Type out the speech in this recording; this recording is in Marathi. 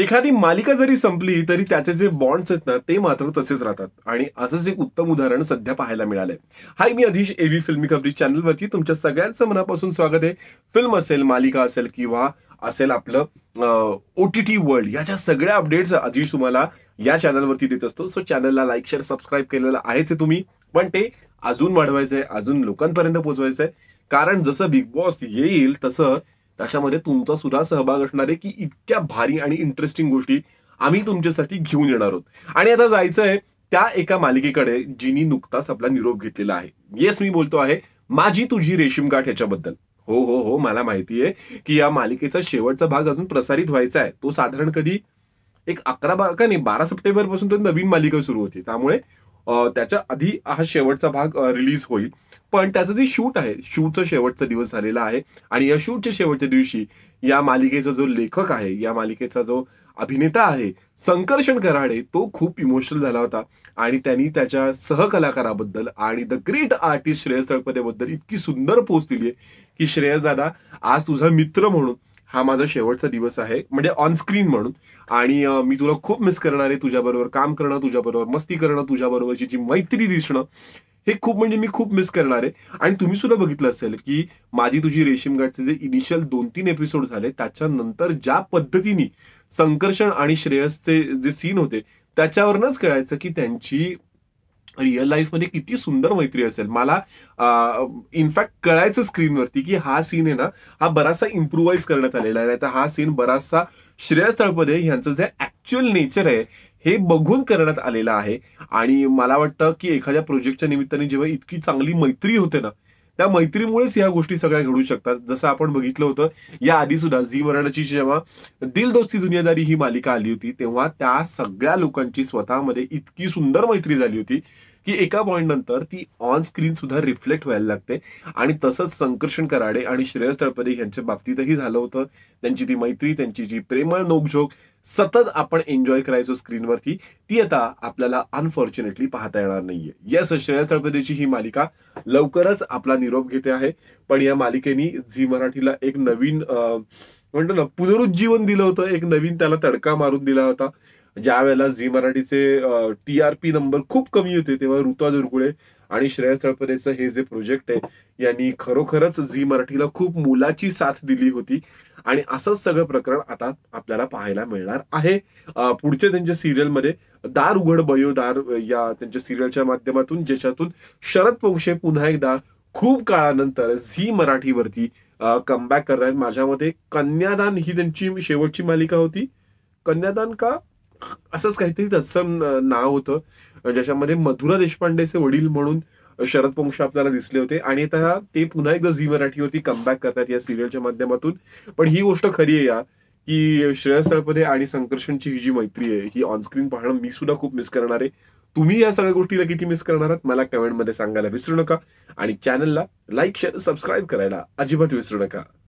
एखादी मालिका जरी संपली तरी त्याचे जे बॉन्ड्स आहेत ना ते मात्र तसेच राहतात आणि असंच एक उत्तम उदाहरण सध्या पाहायला मिळालंय हाय मी अधीश एव्ही फिल्मी खबरी चॅनलवरती तुमच्या सगळ्यांचं मनापासून स्वागत आहे फिल्म असेल मालिका असेल किंवा असेल आपलं ओ टी टी वर्ल्ड याच्या सगळ्या अपडेट्स अधीश तुम्हाला या चॅनलवरती देत असतो सो चॅनलला लाईक शेअर सबस्क्राईब केलेलं आहेच आहे तुम्ही पण ते अजून वाढवायचंय अजून लोकांपर्यंत आहे कारण जसं बिग बॉस येईल तसं त्याच्यामध्ये तुमचा सुद्धा सहभाग असणार आहे की इतक्या भारी आणि इंटरेस्टिंग गोष्टी आम्ही तुमच्यासाठी घेऊन येणार आहोत आणि आता जायचं आहे त्या एका मालिकेकडे जिनी नुकताच आपला निरोप घेतलेला आहे येस मी बोलतो आहे माझी तुझी रेशीम गाठ याच्याबद्दल हो हो हो मला माहिती आहे की या मालिकेचा शेवटचा भाग अजून प्रसारित व्हायचा आहे तो साधारण कधी एक अकरा बारा का नाही बारा सप्टेंबर पासून तर नवीन मालिका सुरू होती त्यामुळे त्याच्या आधी हा शेवटचा भाग रिलीज होईल पण त्याचं जे शूट आहे शूटचं शेवटचा दिवस झालेला आहे आणि या शूटच्या शेवटच्या दिवशी या मालिकेचा जो लेखक आहे या मालिकेचा जो अभिनेता आहे संकर्षण कराडे तो खूप इमोशनल झाला होता आणि त्यांनी त्याच्या सहकलाकाराबद्दल आणि द ग्रेट आर्टिस्ट श्रेयस तळपदेबद्दल इतकी सुंदर पोस्ट दिली आहे की श्रेयस दादा आज तुझा मित्र म्हणून हा माझा शेवटचा दिवस आहे म्हणजे ऑन स्क्रीन म्हणून आणि मी तुला खूप मिस करणार आहे तुझ्याबरोबर काम करणं तुझ्याबरोबर मस्ती करणं तुझ्याबरोबरची जी मैत्री दिसणं हे खूप म्हणजे मी खूप मिस करणार आहे आणि तुम्ही सुद्धा बघितलं असेल की माझी तुझी रेशीम गाठचे जे इनिशियल दोन तीन एपिसोड झाले त्याच्यानंतर ज्या पद्धतीने संकर्षण आणि श्रेयसचे जे सीन होते त्याच्यावरनच कळायचं की त्यांची रिअल लाईफमध्ये किती सुंदर मैत्री असेल मला इनफॅक्ट कळायचं स्क्रीनवरती की हा सीन आहे ना हा बराचसा इम्प्रुवाइज करण्यात आलेला आहे तर हा सीन बराचसा श्रेयस्थळपदे यांचं जे ऍक्च्युअल नेचर आहे हे बघून करण्यात आलेलं आहे आणि मला वाटतं की एखाद्या प्रोजेक्टच्या निमित्ताने जेव्हा इतकी चांगली मैत्री होते ना त्या मैत्रीमुळेच ह्या गोष्टी सगळ्या घडू शकतात जसं आपण बघितलं होतं या आधी सुद्धा झी मराठीची जेव्हा दिलदोस्ती दुनियादारी ही मालिका आली होती तेव्हा त्या सगळ्या लोकांची स्वतःमध्ये इतकी सुंदर मैत्री झाली होती की एका पॉईंट नंतर ती ऑन स्क्रीन सुद्धा रिफ्लेक्ट व्हायला लागते आणि तसंच संकर्षण कराडे आणि श्रेयस तळपदे यांच्या बाबतीतही झालं होतं त्यांची ती मैत्री त्यांची जी प्रेमळ नोकझोक सतत आपण एन्जॉय करायचो स्क्रीनवरती ती आता आपल्याला अनफॉर्च्युनेटली पाहता येणार नाहीये येस श्रेयस तळपदेची ही मालिका लवकरच आपला निरोप घेते आहे पण या मालिकेनी झी मराठीला एक नवीन म्हणतो ना पुनरुज्जीवन दिलं होतं एक नवीन त्याला तडका मारून दिला होता ज्या वेळेला झी मराठीचे टी आर पी नंबर खूप कमी होते तेव्हा ऋतुआ दुर्गुळे आणि श्रेय तळपदेचं हे जे प्रोजेक्ट आहे यांनी खरोखरच झी मराठीला खूप मुलाची साथ दिली होती आणि असंच सगळं प्रकरण आता आपल्याला पाहायला मिळणार आहे पुढच्या त्यांच्या सिरियलमध्ये दार उघड बयो दार या त्यांच्या सिरियलच्या माध्यमातून ज्याच्यातून शरद पोंक्षे पुन्हा एकदा खूप काळानंतर झी मराठीवरती कमबॅक करणार माझ्या मते कन्यादान ही त्यांची शेवटची मालिका होती कन्यादान का असंच काहीतरी तत्सम नाव होतं ज्याच्यामध्ये मधुरा देशपांडेचे वडील म्हणून शरद पंक्ष आपल्याला दिसले होते आणि आता ते पुन्हा एकदा झी मराठीवरती कमबॅक करतात या सिरियलच्या माध्यमातून पण ही गोष्ट खरी आहे या की श्रेयस तळपदे आणि संकर्षणची ही जी मैत्री आहे ही ऑनस्क्रीन पाहणं मी सुद्धा खूप मिस करणार आहे तुम्ही या सगळ्या गोष्टीला किती मिस करणार आहात मला कमेंटमध्ये सांगायला विसरू नका आणि चॅनलला लाईक शेअर सबस्क्राईब करायला अजिबात विसरू नका